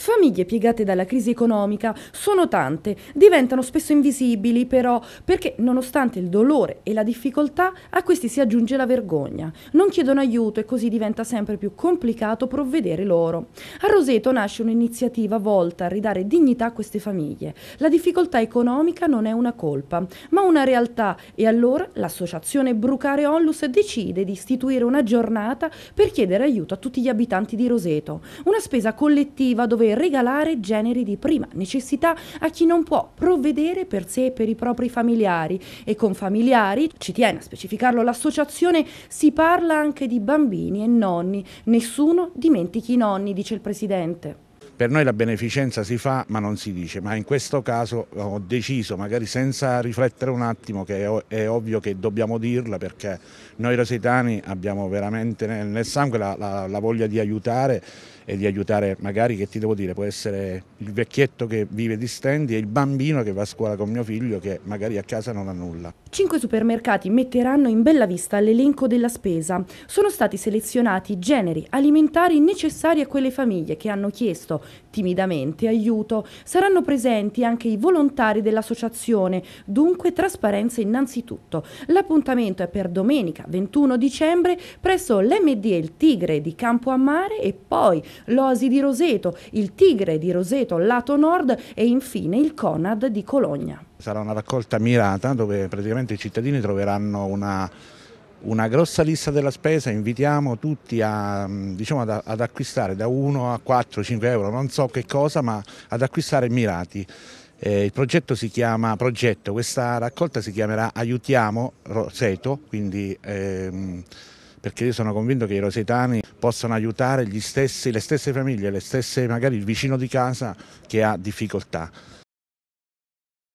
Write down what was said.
Famiglie piegate dalla crisi economica sono tante, diventano spesso invisibili però perché nonostante il dolore e la difficoltà a questi si aggiunge la vergogna. Non chiedono aiuto e così diventa sempre più complicato provvedere loro. A Roseto nasce un'iniziativa volta a ridare dignità a queste famiglie. La difficoltà economica non è una colpa, ma una realtà e allora l'associazione Brucare Onlus decide di istituire una giornata per chiedere aiuto a tutti gli abitanti di Roseto. Una spesa collettiva dove e regalare generi di prima necessità a chi non può provvedere per sé e per i propri familiari. E con familiari, ci tiene a specificarlo l'associazione, si parla anche di bambini e nonni. Nessuno dimentichi i nonni, dice il Presidente. Per noi la beneficenza si fa ma non si dice, ma in questo caso ho deciso, magari senza riflettere un attimo, che è ovvio che dobbiamo dirla perché noi rosetani abbiamo veramente nel sangue la, la, la voglia di aiutare e di aiutare magari, che ti devo dire, può essere il vecchietto che vive di stendi e il bambino che va a scuola con mio figlio che magari a casa non ha nulla. Cinque supermercati metteranno in bella vista l'elenco della spesa. Sono stati selezionati generi alimentari necessari a quelle famiglie che hanno chiesto timidamente aiuto. Saranno presenti anche i volontari dell'associazione, dunque trasparenza innanzitutto. L'appuntamento è per domenica 21 dicembre presso l'MD Il Tigre di Campo Amare e poi l'Osi di Roseto, il Tigre di Roseto lato nord e infine il Conad di Cologna. Sarà una raccolta mirata dove praticamente i cittadini troveranno una una grossa lista della spesa, invitiamo tutti a, mm, diciamo, ad, ad, acquistare da 1 a 4, 5 euro, non so che cosa, ma ad acquistare mirati. Eh, il progetto si chiama Progetto, questa raccolta si chiamerà Aiutiamo Roseto, quindi, ehm, perché io sono convinto che i rosetani possano aiutare stessi, le stesse famiglie, le stesse, magari il vicino di casa che ha difficoltà.